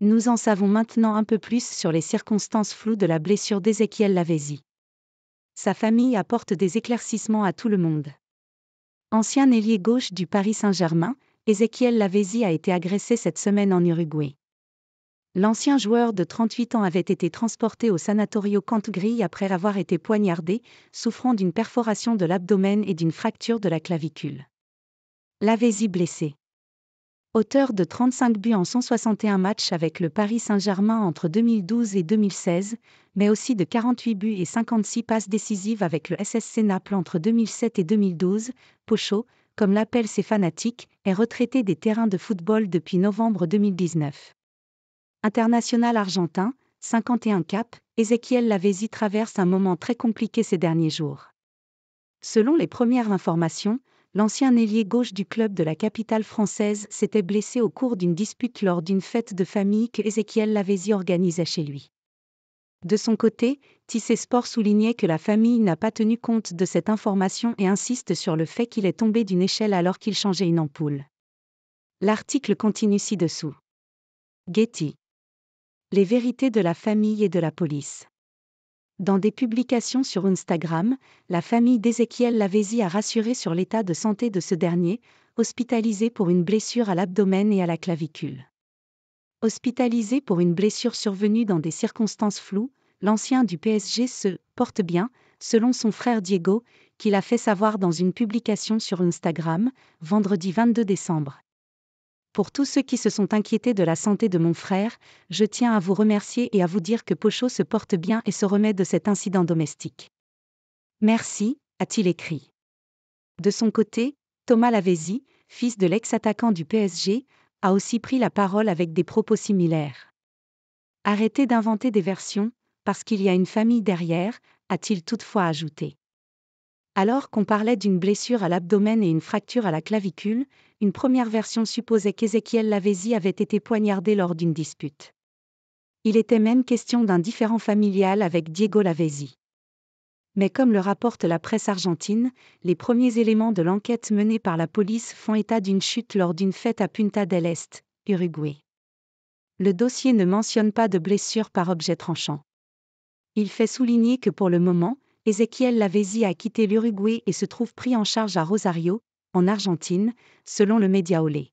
Nous en savons maintenant un peu plus sur les circonstances floues de la blessure d'Ézéchiel Lavezzi. Sa famille apporte des éclaircissements à tout le monde. Ancien ailier gauche du Paris Saint-Germain, Ézéchiel Lavezzi a été agressé cette semaine en Uruguay. L'ancien joueur de 38 ans avait été transporté au Sanatorio Cantugri après avoir été poignardé, souffrant d'une perforation de l'abdomen et d'une fracture de la clavicule. Lavezzi blessé auteur de 35 buts en 161 matchs avec le Paris Saint-Germain entre 2012 et 2016, mais aussi de 48 buts et 56 passes décisives avec le SSC Naples entre 2007 et 2012, Pochot, comme l'appellent ses fanatiques, est retraité des terrains de football depuis novembre 2019. International argentin, 51 caps, Ezequiel Lavezzi traverse un moment très compliqué ces derniers jours. Selon les premières informations, l'ancien ailier gauche du club de la capitale française s'était blessé au cours d'une dispute lors d'une fête de famille que Ezekiel Lavezzi organisait chez lui. De son côté, Tissé Sport soulignait que la famille n'a pas tenu compte de cette information et insiste sur le fait qu'il est tombé d'une échelle alors qu'il changeait une ampoule. L'article continue ci-dessous. Getty. Les vérités de la famille et de la police. Dans des publications sur Instagram, la famille d'Ezekiel Lavezzi a rassuré sur l'état de santé de ce dernier, hospitalisé pour une blessure à l'abdomen et à la clavicule. Hospitalisé pour une blessure survenue dans des circonstances floues, l'ancien du PSG se porte bien, selon son frère Diego, qu'il a fait savoir dans une publication sur Instagram, vendredi 22 décembre. Pour tous ceux qui se sont inquiétés de la santé de mon frère, je tiens à vous remercier et à vous dire que Pochot se porte bien et se remet de cet incident domestique. Merci, a-t-il écrit. De son côté, Thomas Lavezzi, fils de l'ex-attaquant du PSG, a aussi pris la parole avec des propos similaires. Arrêtez d'inventer des versions, parce qu'il y a une famille derrière, a-t-il toutefois ajouté. Alors qu'on parlait d'une blessure à l'abdomen et une fracture à la clavicule, une première version supposait qu'Ézéchiel Lavézy avait été poignardé lors d'une dispute. Il était même question d'un différend familial avec Diego Lavézy. Mais comme le rapporte la presse argentine, les premiers éléments de l'enquête menée par la police font état d'une chute lors d'une fête à Punta del Este, Uruguay. Le dossier ne mentionne pas de blessure par objet tranchant. Il fait souligner que pour le moment, Ezequiel Lavezzi a quitté l'Uruguay et se trouve pris en charge à Rosario, en Argentine, selon le média Olé.